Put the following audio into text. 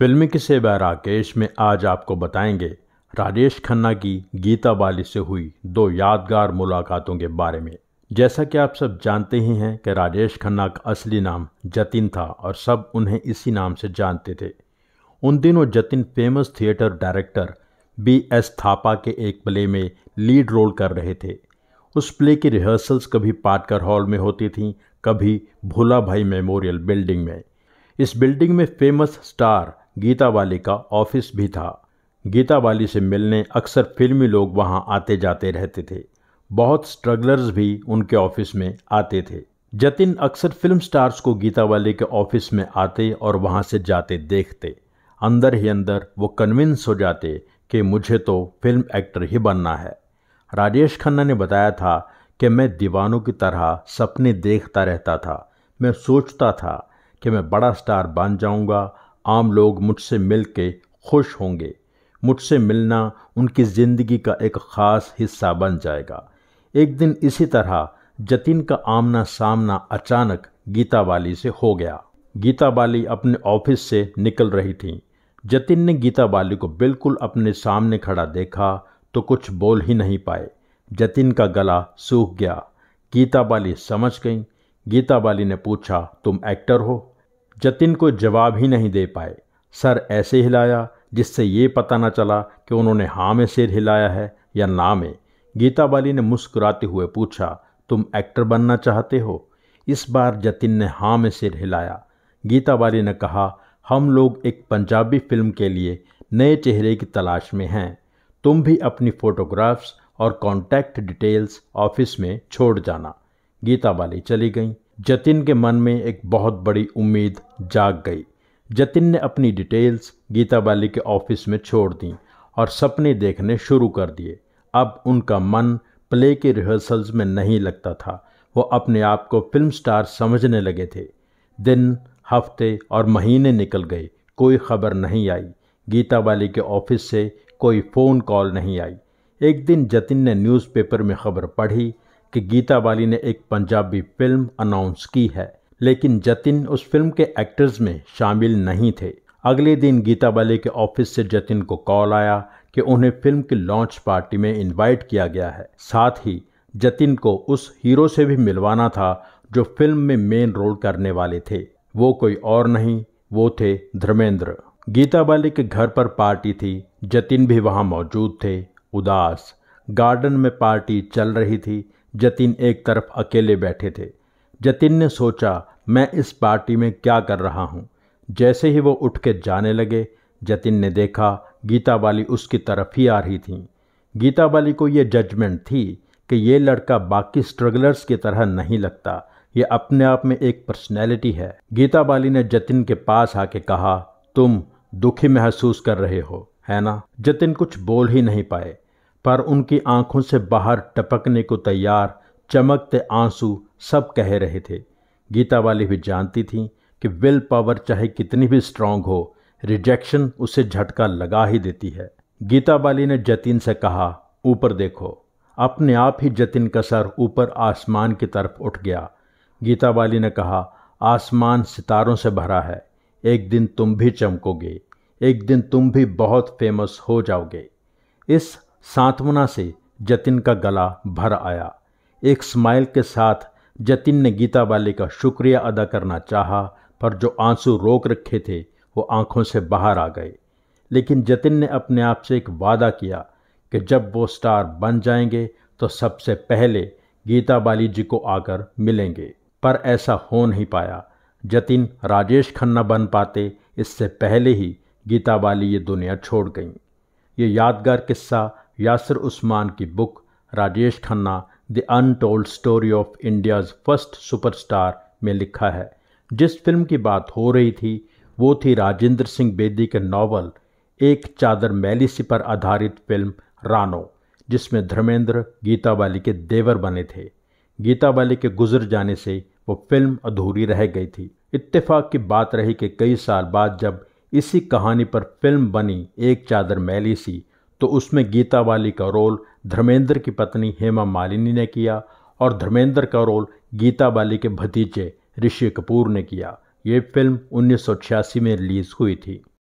film किसे व राकेश में आज आपको बताएंगे राजेश खन्ना की गीता बाली से हुई दो यादगार मुलाकातों के बारे में जैसा कि आप सब जानते ही हैं कि राजेश खन्ना का असली नाम जतिन था और सब उन्हें इसी नाम से जानते थे उन दिनों Jatin famous theatre director B S Thapa के एक प्ले में लीड रोल कर रहे थे उस प्ले की रिहर्सल्स कभी पाटकर हॉल में होती थीं कभी भोला भाई मेमोरियल बिल्डिंग में इस बिल्डिंग में फेमस स्टार गीता वाले का ऑफिस भी था गीता वाली से मिलने अक्सर फिल्मी लोग वहाँ आते जाते रहते थे बहुत स्ट्रगलर्स भी उनके ऑफिस में आते थे जतिन अक्सर फिल्म स्टार्स को गीता वाले के ऑफिस में आते और वहाँ से जाते देखते अंदर ही अंदर वो कन्विंस हो जाते कि मुझे तो फिल्म एक्टर ही बनना है राजेश खन्ना ने बताया था कि मैं दीवानों की तरह सपने देखता रहता था मैं सोचता था कि मैं बड़ा स्टार बन जाऊंगा आम लोग मुझसे मिल के खुश होंगे मुझसे मिलना उनकी ज़िंदगी का एक ख़ास हिस्सा बन जाएगा एक दिन इसी तरह जतिन का आमना सामना अचानक गीता बाली से हो गया गीता बाली अपने ऑफिस से निकल रही थी जतिन ने गीता बाली को बिल्कुल अपने सामने खड़ा देखा तो कुछ बोल ही नहीं पाए जतिन का गला सूख गया गीता बाली समझ गई गीता बाली ने पूछा तुम एक्टर हो जतिन को जवाब ही नहीं दे पाए सर ऐसे हिलाया जिससे ये पता न चला कि उन्होंने हाँ में सिर हिलाया है या ना में गीता बाली ने मुस्कुराते हुए पूछा तुम एक्टर बनना चाहते हो इस बार जतिन ने हाँ में सिर हिलाया गीता बाली ने कहा हम लोग एक पंजाबी फिल्म के लिए नए चेहरे की तलाश में हैं तुम भी अपनी फ़ोटोग्राफ्स और कॉन्टैक्ट डिटेल्स ऑफिस में छोड़ जाना गीता बाली चली गई जतिन के मन में एक बहुत बड़ी उम्मीद जाग गई जतिन ने अपनी डिटेल्स गीता बाली के ऑफिस में छोड़ दी और सपने देखने शुरू कर दिए अब उनका मन प्ले के रिहर्सल्स में नहीं लगता था वो अपने आप को फिल्म स्टार समझने लगे थे दिन हफ्ते और महीने निकल गए कोई खबर नहीं आई गीता बाली के ऑफिस से कोई फ़ोन कॉल नहीं आई एक दिन जतिन ने न्यूज़पेपर में खबर पढ़ी कि गीता बाली ने एक पंजाबी फिल्म अनाउंस की है लेकिन जतिन उस फिल्म के एक्टर्स में शामिल नहीं थे अगले दिन गीता बाली के ऑफिस से जतिन को कॉल आया कि उन्हें फिल्म की लॉन्च पार्टी में इनवाइट किया गया है साथ ही जतिन को उस हीरो से भी मिलवाना था जो फिल्म में मेन रोल करने वाले थे वो कोई और नहीं वो थे धर्मेंद्र गीता बाली के घर पर पार्टी थी जतिन भी वहाँ मौजूद थे उदास गार्डन में पार्टी चल रही थी जतिन एक तरफ अकेले बैठे थे जतिन ने सोचा मैं इस पार्टी में क्या कर रहा हूँ जैसे ही वो उठ के जाने लगे जतिन ने देखा गीता बाली उसकी तरफ ही आ रही थी गीता बाली को ये जजमेंट थी कि ये लड़का बाकी स्ट्रगलर्स की तरह नहीं लगता ये अपने आप में एक पर्सनैलिटी है गीता बाली ने जतिन के पास आके कहा तुम दुखी महसूस कर रहे हो है ना जतिन कुछ बोल ही नहीं पाए पर उनकी आंखों से बाहर टपकने को तैयार चमकते आंसू सब कह रहे थे गीता वाली भी जानती थी कि विल पावर चाहे कितनी भी स्ट्रांग हो रिजेक्शन उसे झटका लगा ही देती है गीता वाली ने जतिन से कहा ऊपर देखो अपने आप ही जतिन का सर ऊपर आसमान की तरफ उठ गया गीता वाली ने कहा आसमान सितारों से भरा है एक दिन तुम भी चमकोगे एक दिन तुम भी बहुत फेमस हो जाओगे इस सांत्वना से जतिन का गला भर आया एक स्माइल के साथ जतिन ने गीता वाले का शुक्रिया अदा करना चाहा पर जो आंसू रोक रखे थे वो आंखों से बाहर आ गए लेकिन जतिन ने अपने आप से एक वादा किया कि जब वो स्टार बन जाएंगे तो सबसे पहले गीता बाली जी को आकर मिलेंगे पर ऐसा हो नहीं पाया जतिन राजेश खन्ना बन पाते इससे पहले ही गीता बाली ये दुनिया छोड़ गईं ये यादगार किस्सा यासर उस्मान की book Rajesh Khanna the untold story of India's first superstar में लिखा है जिस फिल्म की बात हो रही थी वो थी राजेंद्र सिंह बेदी के नावल एक चादर मैली सी पर आधारित फिल्म रानो जिसमें धर्मेंद्र गीता बाली के देवर बने थे गीता बाली के गुजर जाने से वो फिल्म अधूरी रह गई थी इत्तेफाक की बात रही कि कई साल बाद जब इसी कहानी पर फिल्म बनी एक चादर मैली सी तो उसमें गीता वाली का रोल धर्मेंद्र की पत्नी हेमा मालिनी ने किया और धर्मेंद्र का रोल गीता बाली के भतीजे ऋषि कपूर ने किया ये फिल्म उन्नीस में रिलीज़ हुई थी